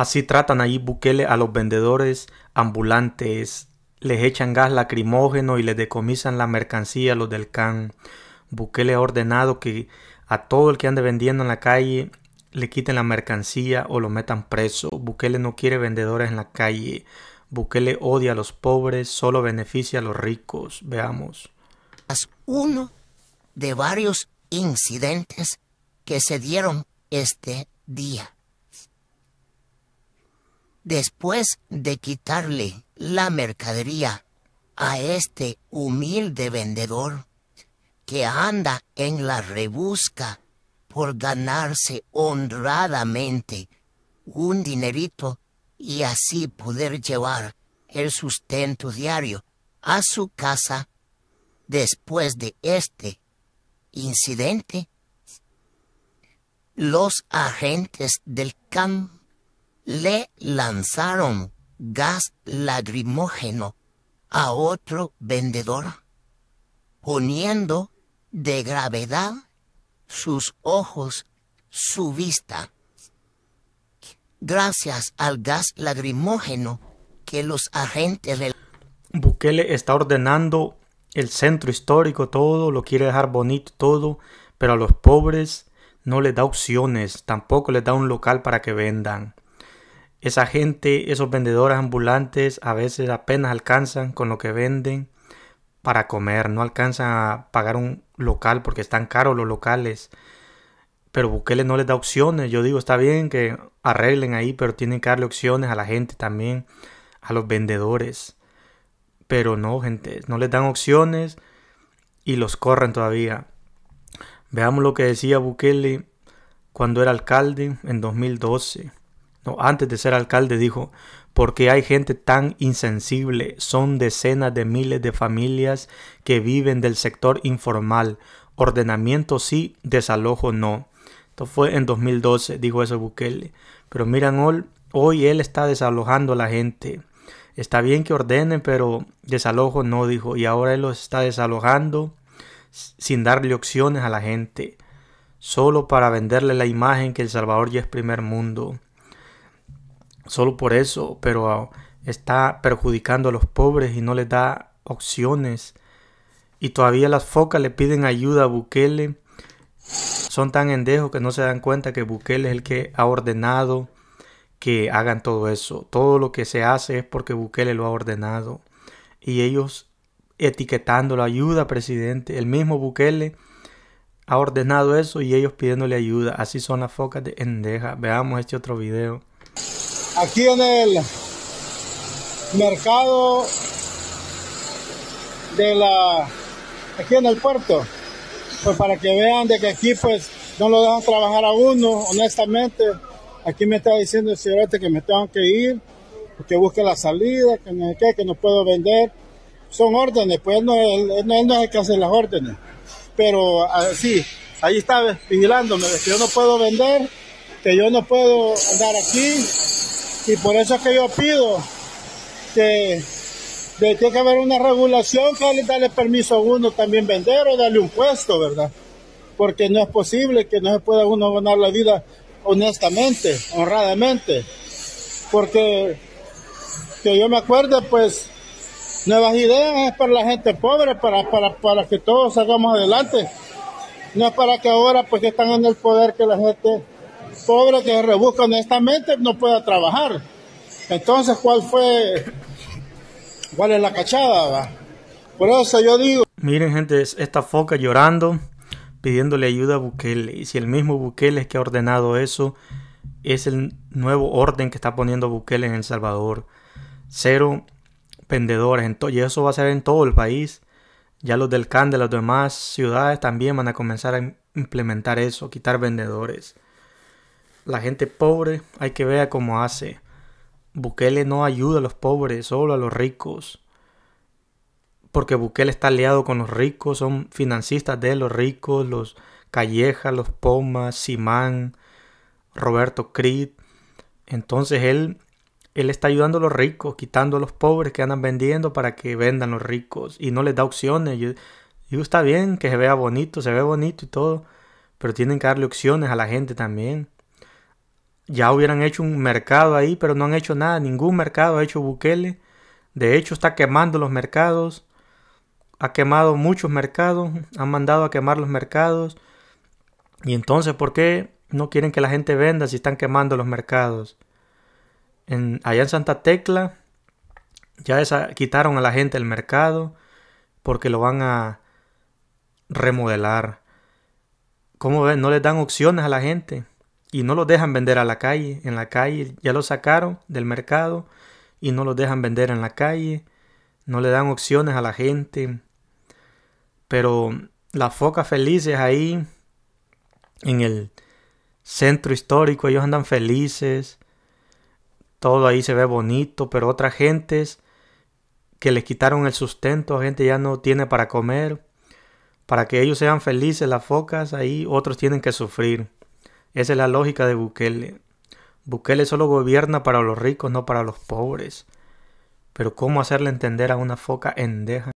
Así tratan allí Bukele a los vendedores ambulantes, les echan gas lacrimógeno y les decomisan la mercancía a los del CAN. Bukele ha ordenado que a todo el que ande vendiendo en la calle le quiten la mercancía o lo metan preso. Bukele no quiere vendedores en la calle. Bukele odia a los pobres, solo beneficia a los ricos. Veamos. uno de varios incidentes que se dieron este día después de quitarle la mercadería a este humilde vendedor que anda en la rebusca por ganarse honradamente un dinerito y así poder llevar el sustento diario a su casa después de este incidente, los agentes del campo le lanzaron gas lagrimógeno a otro vendedor, poniendo de gravedad sus ojos, su vista. Gracias al gas lagrimógeno que los agentes... de Bukele está ordenando el centro histórico, todo, lo quiere dejar bonito, todo, pero a los pobres no les da opciones, tampoco les da un local para que vendan. Esa gente, esos vendedores ambulantes a veces apenas alcanzan con lo que venden para comer, no alcanzan a pagar un local porque están caros los locales. Pero Bukele no les da opciones. Yo digo, está bien que arreglen ahí, pero tienen que darle opciones a la gente también, a los vendedores. Pero no, gente, no les dan opciones y los corren todavía. Veamos lo que decía Bukele cuando era alcalde en 2012 antes de ser alcalde dijo, porque hay gente tan insensible, son decenas de miles de familias que viven del sector informal, ordenamiento sí, desalojo no. Esto fue en 2012, dijo ese Bukele. Pero miran, hoy, hoy él está desalojando a la gente. Está bien que ordenen, pero desalojo no, dijo. Y ahora él los está desalojando sin darle opciones a la gente, solo para venderle la imagen que El Salvador ya es primer mundo solo por eso, pero ah, está perjudicando a los pobres y no les da opciones. Y todavía las focas le piden ayuda a Bukele. Son tan endejos que no se dan cuenta que Bukele es el que ha ordenado que hagan todo eso. Todo lo que se hace es porque Bukele lo ha ordenado. Y ellos etiquetando la ayuda presidente. El mismo Bukele ha ordenado eso y ellos pidiéndole ayuda. Así son las focas de endeja. Veamos este otro video aquí en el mercado de la aquí en el puerto pues para que vean de que aquí pues no lo dejan trabajar a uno honestamente aquí me está diciendo el señor este que me tengo que ir que busque la salida que no que, que no puedo vender son órdenes pues no, es el que hace las órdenes pero así ahí está vigilándome que yo no puedo vender que yo no puedo andar aquí y por eso es que yo pido que, que que haber una regulación que darle permiso a uno también vender o darle un puesto, ¿verdad? Porque no es posible que no se pueda uno ganar la vida honestamente, honradamente. Porque que yo me acuerdo, pues, nuevas ideas es para la gente pobre, para, para, para que todos salgamos adelante. No es para que ahora, pues, que están en el poder, que la gente pobre que rebusca honestamente no pueda trabajar. Entonces, ¿cuál fue? ¿Cuál es la cachada? Por eso yo digo. Miren, gente, esta foca llorando, pidiéndole ayuda a Bukele. Y si el mismo Bukele es que ha ordenado eso, es el nuevo orden que está poniendo Bukele en El Salvador. Cero vendedores. Y eso va a ser en todo el país. Ya los del CAN de las demás ciudades también van a comenzar a implementar eso, quitar vendedores la gente pobre hay que ver cómo hace. Bukele no ayuda a los pobres, solo a los ricos. Porque Bukele está aliado con los ricos, son financistas de los ricos, los Calleja, los Poma, Simán, Roberto Creed. Entonces él, él está ayudando a los ricos, quitando a los pobres que andan vendiendo para que vendan los ricos. Y no les da opciones. Y está bien que se vea bonito, se ve bonito y todo. Pero tienen que darle opciones a la gente también ya hubieran hecho un mercado ahí, pero no han hecho nada, ningún mercado ha hecho Bukele. De hecho, está quemando los mercados, ha quemado muchos mercados, han mandado a quemar los mercados. Y entonces, ¿por qué no quieren que la gente venda si están quemando los mercados? En, allá en Santa Tecla ya quitaron a la gente el mercado porque lo van a remodelar. ¿Cómo ven? No les dan opciones a la gente y no los dejan vender a la calle, en la calle, ya lo sacaron del mercado y no los dejan vender en la calle, no le dan opciones a la gente. Pero las focas felices ahí en el centro histórico, ellos andan felices, todo ahí se ve bonito, pero otras gentes que les quitaron el sustento, gente ya no tiene para comer. Para que ellos sean felices, las focas ahí, otros tienen que sufrir. Esa es la lógica de Bukele. Bukele solo gobierna para los ricos, no para los pobres. Pero ¿cómo hacerle entender a una foca endeja?